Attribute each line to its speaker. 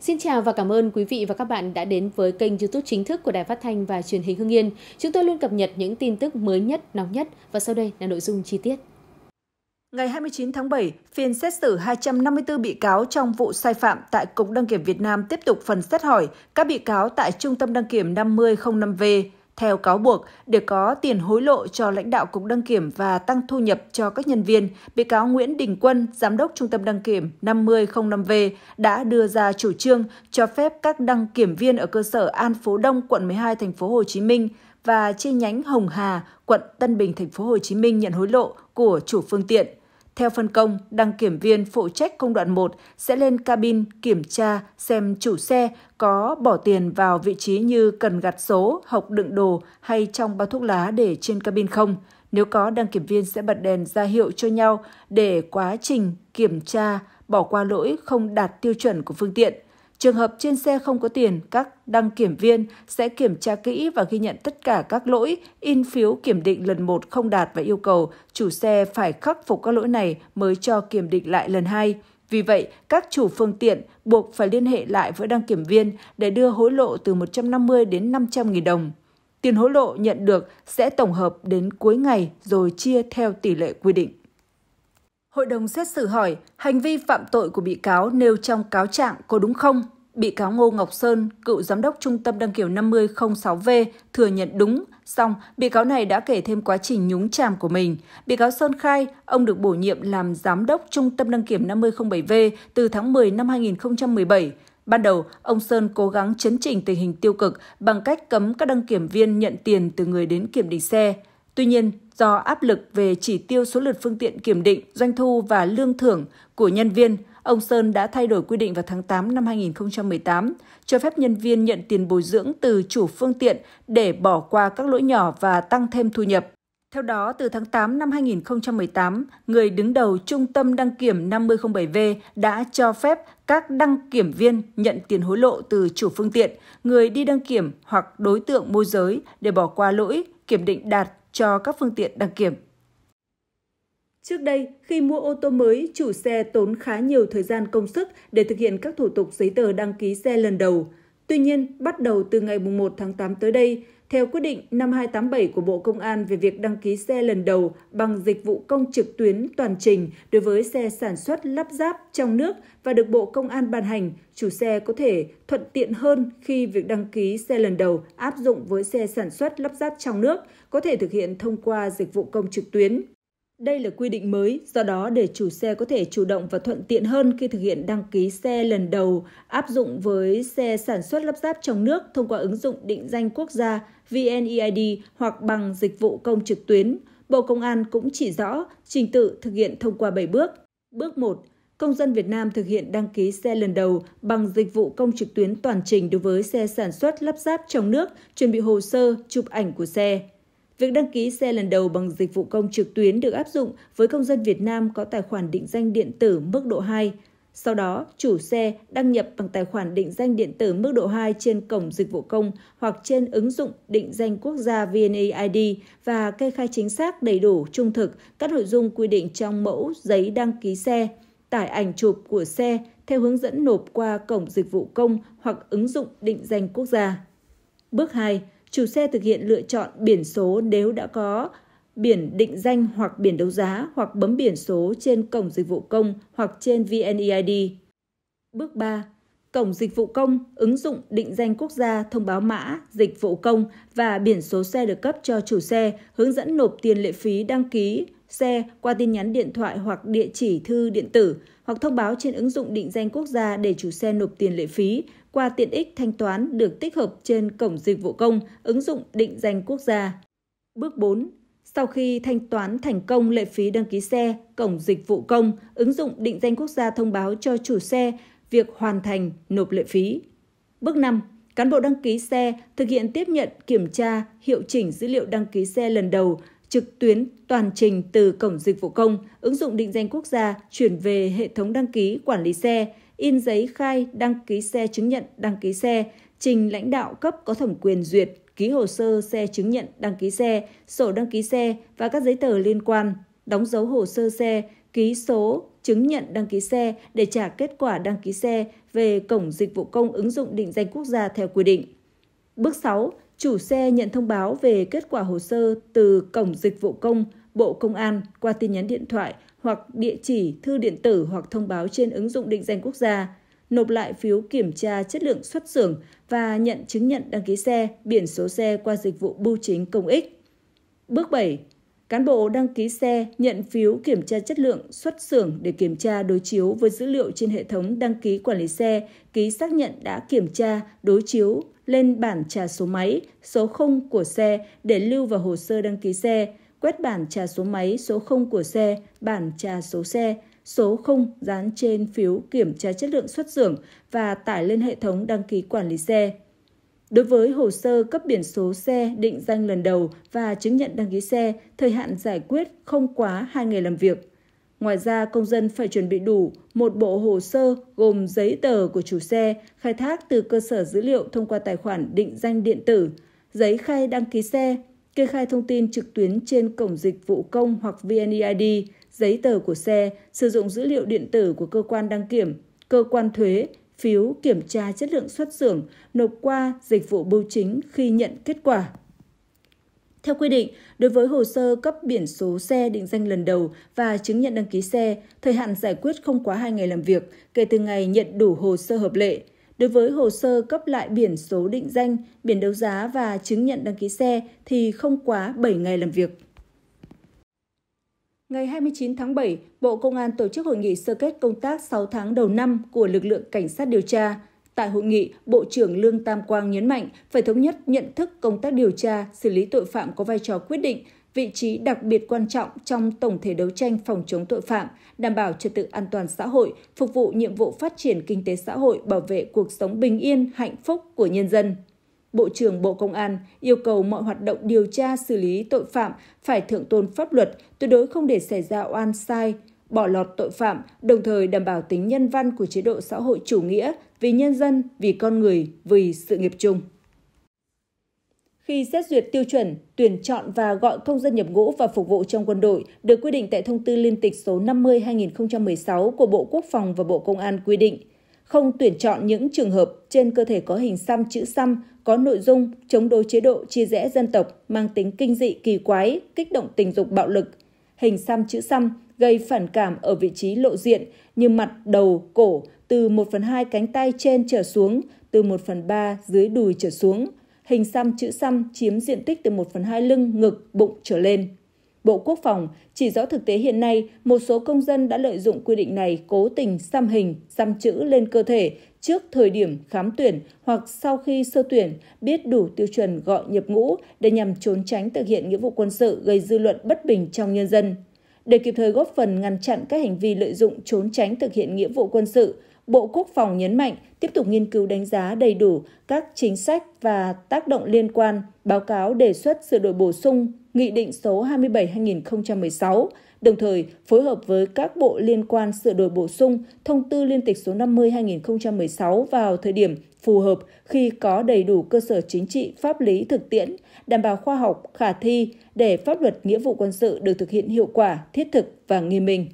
Speaker 1: Xin chào và cảm ơn quý vị và các bạn đã đến với kênh YouTube chính thức của Đài Phát thanh và Truyền hình Hưng Yên. Chúng tôi luôn cập nhật những tin tức mới nhất, nóng nhất và sau đây là nội dung chi tiết. Ngày 29 tháng 7, phiên xét xử 254 bị cáo trong vụ sai phạm tại Cục Đăng kiểm Việt Nam tiếp tục phần xét hỏi các bị cáo tại Trung tâm Đăng kiểm 5005V. Theo cáo buộc, để có tiền hối lộ cho lãnh đạo Cục Đăng Kiểm và tăng thu nhập cho các nhân viên, bị cáo Nguyễn Đình Quân, Giám đốc Trung tâm Đăng Kiểm 5005V đã đưa ra chủ trương cho phép các đăng kiểm viên ở cơ sở An Phú Đông, quận 12, thành phố Hồ Chí Minh và chi nhánh Hồng Hà, quận Tân Bình, thành phố Hồ Chí Minh nhận hối lộ của chủ phương tiện. Theo phân công, đăng kiểm viên phụ trách công đoạn 1 sẽ lên cabin kiểm tra xem chủ xe có bỏ tiền vào vị trí như cần gặt số, hộc đựng đồ hay trong bao thuốc lá để trên cabin không. Nếu có, đăng kiểm viên sẽ bật đèn ra hiệu cho nhau để quá trình kiểm tra bỏ qua lỗi không đạt tiêu chuẩn của phương tiện – Trường hợp trên xe không có tiền, các đăng kiểm viên sẽ kiểm tra kỹ và ghi nhận tất cả các lỗi, in phiếu kiểm định lần một không đạt và yêu cầu chủ xe phải khắc phục các lỗi này mới cho kiểm định lại lần hai. Vì vậy, các chủ phương tiện buộc phải liên hệ lại với đăng kiểm viên để đưa hối lộ từ 150 đến 500 nghìn đồng. Tiền hối lộ nhận được sẽ tổng hợp đến cuối ngày rồi chia theo tỷ lệ quy định. Hội đồng xét xử hỏi, hành vi phạm tội của bị cáo nêu trong cáo trạng có đúng không? Bị cáo Ngô Ngọc Sơn, cựu giám đốc trung tâm đăng kiểm 5006V, thừa nhận đúng, song bị cáo này đã kể thêm quá trình nhúng chàm của mình. Bị cáo Sơn khai, ông được bổ nhiệm làm giám đốc trung tâm đăng kiểm 5007V từ tháng 10 năm 2017. Ban đầu, ông Sơn cố gắng chấn chỉnh tình hình tiêu cực bằng cách cấm các đăng kiểm viên nhận tiền từ người đến kiểm định xe. Tuy nhiên, do áp lực về chỉ tiêu số lượt phương tiện kiểm định, doanh thu và lương thưởng của nhân viên, ông Sơn đã thay đổi quy định vào tháng 8 năm 2018, cho phép nhân viên nhận tiền bồi dưỡng từ chủ phương tiện để bỏ qua các lỗi nhỏ và tăng thêm thu nhập. Theo đó, từ tháng 8 năm 2018, người đứng đầu Trung tâm đăng kiểm 5007V đã cho phép các đăng kiểm viên nhận tiền hối lộ từ chủ phương tiện, người đi đăng kiểm hoặc đối tượng môi giới để bỏ qua lỗi kiểm định đạt cho các phương tiện đăng kiểm. Trước đây, khi mua ô tô mới, chủ xe tốn khá nhiều thời gian công sức để thực hiện các thủ tục giấy tờ đăng ký xe lần đầu – Tuy nhiên, bắt đầu từ ngày 1 tháng 8 tới đây, theo quyết định 5287 của Bộ Công an về việc đăng ký xe lần đầu bằng dịch vụ công trực tuyến toàn trình đối với xe sản xuất lắp ráp trong nước và được Bộ Công an ban hành, chủ xe có thể thuận tiện hơn khi việc đăng ký xe lần đầu áp dụng với xe sản xuất lắp ráp trong nước có thể thực hiện thông qua dịch vụ công trực tuyến. Đây là quy định mới, do đó để chủ xe có thể chủ động và thuận tiện hơn khi thực hiện đăng ký xe lần đầu, áp dụng với xe sản xuất lắp ráp trong nước thông qua ứng dụng định danh quốc gia VNEID hoặc bằng dịch vụ công trực tuyến. Bộ Công an cũng chỉ rõ trình tự thực hiện thông qua 7 bước. Bước 1. Công dân Việt Nam thực hiện đăng ký xe lần đầu bằng dịch vụ công trực tuyến toàn trình đối với xe sản xuất lắp ráp trong nước, chuẩn bị hồ sơ, chụp ảnh của xe. Việc đăng ký xe lần đầu bằng dịch vụ công trực tuyến được áp dụng với công dân Việt Nam có tài khoản định danh điện tử mức độ 2. Sau đó, chủ xe đăng nhập bằng tài khoản định danh điện tử mức độ 2 trên cổng dịch vụ công hoặc trên ứng dụng định danh quốc gia VNeID và kê khai chính xác đầy đủ trung thực các nội dung quy định trong mẫu giấy đăng ký xe, tải ảnh chụp của xe theo hướng dẫn nộp qua cổng dịch vụ công hoặc ứng dụng định danh quốc gia. Bước 2 chủ xe thực hiện lựa chọn biển số nếu đã có biển định danh hoặc biển đấu giá hoặc bấm biển số trên cổng dịch vụ công hoặc trên VNEID. Bước 3. Cổng dịch vụ công, ứng dụng định danh quốc gia thông báo mã, dịch vụ công và biển số xe được cấp cho chủ xe, hướng dẫn nộp tiền lệ phí đăng ký xe qua tin nhắn điện thoại hoặc địa chỉ thư điện tử hoặc thông báo trên ứng dụng định danh quốc gia để chủ xe nộp tiền lệ phí qua tiện ích thanh toán được tích hợp trên cổng dịch vụ công, ứng dụng định danh quốc gia. Bước 4. Sau khi thanh toán thành công lệ phí đăng ký xe, cổng dịch vụ công, ứng dụng định danh quốc gia thông báo cho chủ xe việc hoàn thành nộp lệ phí. Bước 5. Cán bộ đăng ký xe thực hiện tiếp nhận, kiểm tra, hiệu chỉnh dữ liệu đăng ký xe lần đầu trực tuyến toàn trình từ cổng dịch vụ công, ứng dụng định danh quốc gia chuyển về hệ thống đăng ký quản lý xe, in giấy khai đăng ký xe chứng nhận đăng ký xe, trình lãnh đạo cấp có thẩm quyền duyệt ký hồ sơ xe chứng nhận đăng ký xe, sổ đăng ký xe và các giấy tờ liên quan, đóng dấu hồ sơ xe, ký số chứng nhận đăng ký xe để trả kết quả đăng ký xe về cổng dịch vụ công ứng dụng định danh quốc gia theo quy định. Bước 6, chủ xe nhận thông báo về kết quả hồ sơ từ Cổng Dịch vụ Công, Bộ Công an qua tin nhắn điện thoại hoặc địa chỉ thư điện tử hoặc thông báo trên ứng dụng định danh quốc gia, nộp lại phiếu kiểm tra chất lượng xuất xưởng và nhận chứng nhận đăng ký xe, biển số xe qua dịch vụ bưu chính công ích. Bước 7. Cán bộ đăng ký xe nhận phiếu kiểm tra chất lượng xuất xưởng để kiểm tra đối chiếu với dữ liệu trên hệ thống đăng ký quản lý xe, ký xác nhận đã kiểm tra, đối chiếu lên bản trà số máy, số 0 của xe để lưu vào hồ sơ đăng ký xe, quét bản trà số máy, số 0 của xe, bản trà số xe, số 0 dán trên phiếu kiểm tra chất lượng xuất xưởng và tải lên hệ thống đăng ký quản lý xe. Đối với hồ sơ cấp biển số xe định danh lần đầu và chứng nhận đăng ký xe, thời hạn giải quyết không quá 2 ngày làm việc. Ngoài ra, công dân phải chuẩn bị đủ một bộ hồ sơ gồm giấy tờ của chủ xe khai thác từ cơ sở dữ liệu thông qua tài khoản định danh điện tử, giấy khai đăng ký xe, kê khai thông tin trực tuyến trên cổng dịch vụ công hoặc VNEID, giấy tờ của xe, sử dụng dữ liệu điện tử của cơ quan đăng kiểm, cơ quan thuế, phiếu kiểm tra chất lượng xuất xưởng nộp qua dịch vụ bưu chính khi nhận kết quả. Theo quy định, đối với hồ sơ cấp biển số xe định danh lần đầu và chứng nhận đăng ký xe, thời hạn giải quyết không quá 2 ngày làm việc kể từ ngày nhận đủ hồ sơ hợp lệ. Đối với hồ sơ cấp lại biển số định danh, biển đấu giá và chứng nhận đăng ký xe thì không quá 7 ngày làm việc. Ngày 29 tháng 7, Bộ Công an tổ chức hội nghị sơ kết công tác 6 tháng đầu năm của lực lượng cảnh sát điều tra. Tại hội nghị, Bộ trưởng Lương Tam Quang nhấn mạnh phải thống nhất nhận thức công tác điều tra, xử lý tội phạm có vai trò quyết định, vị trí đặc biệt quan trọng trong tổng thể đấu tranh phòng chống tội phạm, đảm bảo trật tự an toàn xã hội, phục vụ nhiệm vụ phát triển kinh tế xã hội, bảo vệ cuộc sống bình yên, hạnh phúc của nhân dân. Bộ trưởng Bộ Công an yêu cầu mọi hoạt động điều tra xử lý tội phạm phải thượng tôn pháp luật, tuyệt đối không để xảy ra oan sai, bỏ lọt tội phạm, đồng thời đảm bảo tính nhân văn của chế độ xã hội chủ nghĩa vì nhân dân, vì con người, vì sự nghiệp chung. Khi xét duyệt tiêu chuẩn, tuyển chọn và gọi công dân nhập ngũ và phục vụ trong quân đội được quy định tại Thông tư Liên tịch số 50-2016 của Bộ Quốc phòng và Bộ Công an quy định – không tuyển chọn những trường hợp trên cơ thể có hình xăm chữ xăm có nội dung chống đối chế độ chia rẽ dân tộc mang tính kinh dị kỳ quái, kích động tình dục bạo lực. Hình xăm chữ xăm gây phản cảm ở vị trí lộ diện như mặt, đầu, cổ, từ 1 phần 2 cánh tay trên trở xuống, từ 1 phần 3 dưới đùi trở xuống. Hình xăm chữ xăm chiếm diện tích từ 1 phần 2 lưng, ngực, bụng trở lên. Bộ Quốc phòng chỉ rõ thực tế hiện nay, một số công dân đã lợi dụng quy định này cố tình xăm hình, xăm chữ lên cơ thể trước thời điểm khám tuyển hoặc sau khi sơ tuyển biết đủ tiêu chuẩn gọi nhập ngũ để nhằm trốn tránh thực hiện nghĩa vụ quân sự gây dư luận bất bình trong nhân dân. Để kịp thời góp phần ngăn chặn các hành vi lợi dụng trốn tránh thực hiện nghĩa vụ quân sự, Bộ Quốc phòng nhấn mạnh tiếp tục nghiên cứu đánh giá đầy đủ các chính sách và tác động liên quan, báo cáo đề xuất sửa đổi bổ sung Nghị định số 27-2016, đồng thời phối hợp với các bộ liên quan sửa đổi bổ sung Thông tư Liên tịch số 50-2016 vào thời điểm phù hợp khi có đầy đủ cơ sở chính trị, pháp lý, thực tiễn, đảm bảo khoa học, khả thi để pháp luật nghĩa vụ quân sự được thực hiện hiệu quả, thiết thực và nghiêm minh.